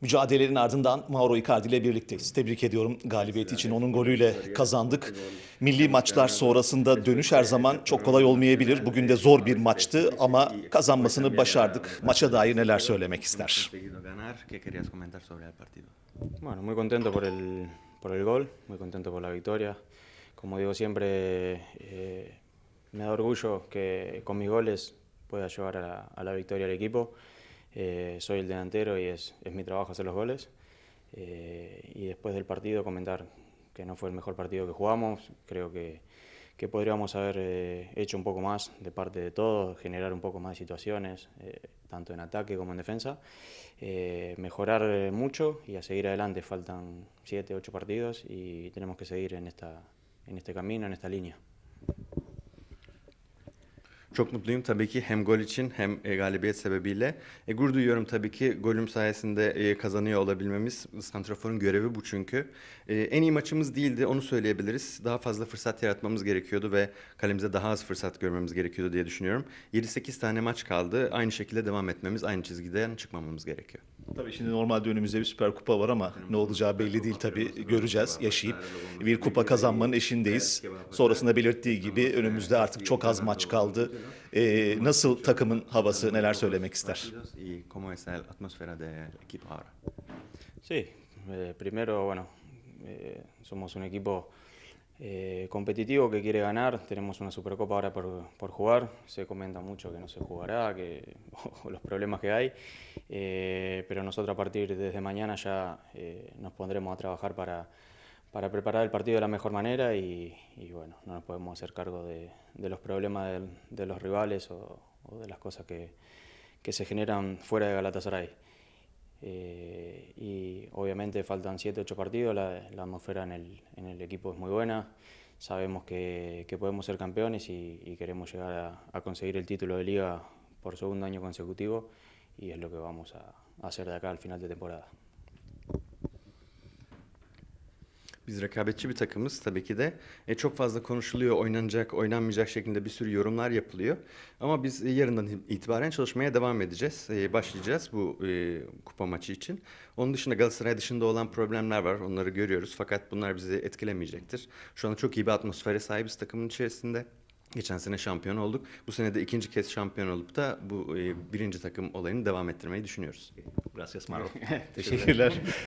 Mücadelelerin ardından Mauro Icardi ile birlikteyiz. Tebrik ediyorum galibiyeti için. Onun golüyle kazandık. Milli maçlar sonrasında dönüş her zaman çok kolay olmayabilir. Bugün de zor bir maçtı ama kazanmasını başardık. Maça dair neler söylemek ister? Bueno, muy contento por el por el gol, muy contento por la victoria. Como digo siempre, eh, me da orgullo que con mis goles pueda llevar a a la victoria al equipo. Eh, soy el delantero y es, mi trabajo hacer los goles. Eh, y después del partido comentar que no fue el mejor partido que jugamos, creo que, podríamos haber eh, hecho un poco más de parte de todos, generar un poco más de situaciones, tanto en ataque como en defensa, mejorar mucho y a seguir adelante. Faltan 7, ocho partidos y tenemos que seguir en este camino, en esta línea. Çok mutluyum tabii ki hem gol için hem e, galibiyet sebebiyle. E, gurur duyuyorum tabii ki golüm sayesinde e, kazanıyor olabilmemiz. Santrafor'un görevi bu çünkü. E, en iyi maçımız değildi onu söyleyebiliriz. Daha fazla fırsat yaratmamız gerekiyordu ve kalemize daha az fırsat görmemiz gerekiyordu diye düşünüyorum. 7-8 tane maç kaldı. Aynı şekilde devam etmemiz, aynı çizgiden çıkmamamız gerekiyor. Tabii şimdi normalde önümüzde bir Süper Kupa var ama ne olacağı belli değil tabii. Göreceğiz, yaşayıp bir kupa kazanmanın eşindeyiz. Sonrasında belirttiği gibi önümüzde artık çok az maç kaldı. Ee, nasıl takımın havası, neler söylemek ister? Sí, eh, primero, bueno, eh, somos un equipo Eh, competitivo que quiere ganar. Tenemos una Supercopa ahora por, jugar. Se comenta mucho que no se jugará, que los problemas que hay. Eh, pero nosotros a partir desde mañana ya eh, nos pondremos a trabajar para, preparar el partido de la mejor manera y, bueno, no nos podemos hacer cargo de, los problemas de, los rivales o, de las cosas que, que, se generan fuera de Galatasaray y obviamente faltan 7, 8 partidos, la, atmósfera en el, en el, equipo es muy buena, sabemos que, que podemos ser campeones y, queremos llegar a, conseguir el título de liga por segundo año consecutivo y es lo que vamos a hacer de acá al final de temporada. Biz rekabetçi bir takımız tabii ki de. E, çok fazla konuşuluyor, oynanacak, oynanmayacak şeklinde bir sürü yorumlar yapılıyor. Ama biz e, yarından itibaren çalışmaya devam edeceğiz. E, başlayacağız bu e, kupa maçı için. Onun dışında Galatasaray dışında olan problemler var. Onları görüyoruz fakat bunlar bizi etkilemeyecektir. Şu anda çok iyi bir atmosfere sahibiz takımın içerisinde. Geçen sene şampiyon olduk. Bu sene de ikinci kez şampiyon olup da bu e, birinci takım olayını devam ettirmeyi düşünüyoruz. Gracias Maro. Teşekkürler.